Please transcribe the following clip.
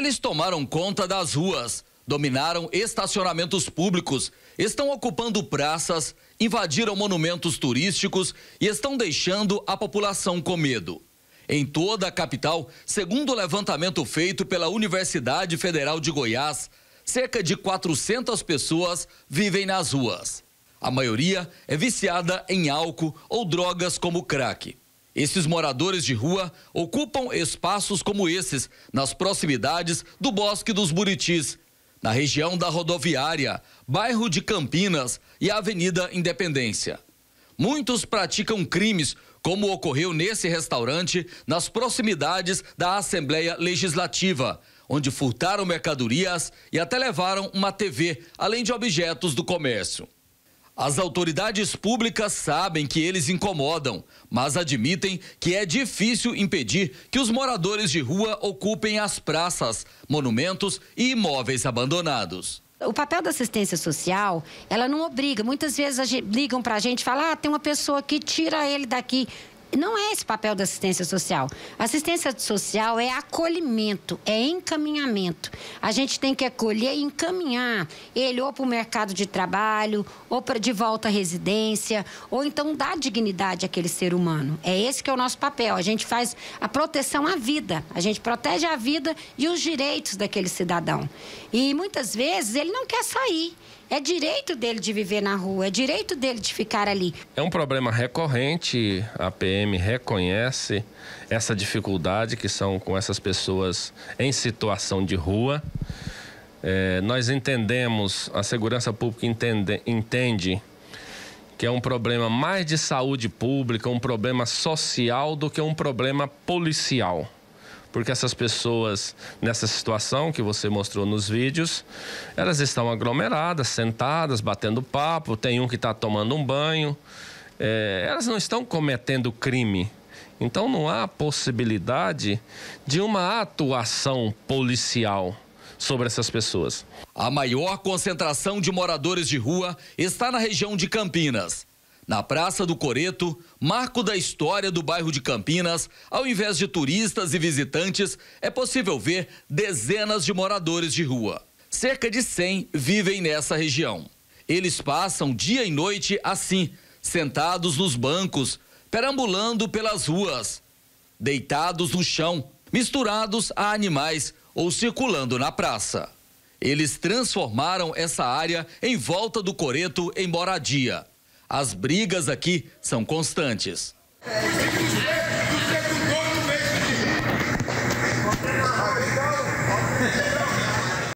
Eles tomaram conta das ruas, dominaram estacionamentos públicos, estão ocupando praças, invadiram monumentos turísticos e estão deixando a população com medo. Em toda a capital, segundo o levantamento feito pela Universidade Federal de Goiás, cerca de 400 pessoas vivem nas ruas. A maioria é viciada em álcool ou drogas como crack. Esses moradores de rua ocupam espaços como esses, nas proximidades do Bosque dos Buritis, na região da Rodoviária, bairro de Campinas e Avenida Independência. Muitos praticam crimes, como ocorreu nesse restaurante, nas proximidades da Assembleia Legislativa, onde furtaram mercadorias e até levaram uma TV, além de objetos do comércio. As autoridades públicas sabem que eles incomodam, mas admitem que é difícil impedir que os moradores de rua ocupem as praças, monumentos e imóveis abandonados o papel da assistência social, ela não obriga. Muitas vezes ligam para a gente e falam, ah, tem uma pessoa que tira ele daqui não é esse papel da assistência social. Assistência social é acolhimento, é encaminhamento. A gente tem que acolher e encaminhar ele ou para o mercado de trabalho, ou para de volta à residência, ou então dar dignidade àquele ser humano. É esse que é o nosso papel. A gente faz a proteção à vida, a gente protege a vida e os direitos daquele cidadão. E muitas vezes ele não quer sair. É direito dele de viver na rua, é direito dele de ficar ali. É um problema recorrente a PM reconhece essa dificuldade que são com essas pessoas em situação de rua. É, nós entendemos, a segurança pública entende, entende que é um problema mais de saúde pública, um problema social do que um problema policial porque essas pessoas nessa situação que você mostrou nos vídeos, elas estão aglomeradas, sentadas, batendo papo, tem um que está tomando um banho é, elas não estão cometendo crime. Então não há possibilidade de uma atuação policial sobre essas pessoas. A maior concentração de moradores de rua está na região de Campinas. Na Praça do Coreto, marco da história do bairro de Campinas, ao invés de turistas e visitantes, é possível ver dezenas de moradores de rua. Cerca de 100 vivem nessa região. Eles passam dia e noite assim, sentados nos bancos, perambulando pelas ruas, deitados no chão, misturados a animais ou circulando na praça. Eles transformaram essa área em volta do Coreto em moradia. As brigas aqui são constantes.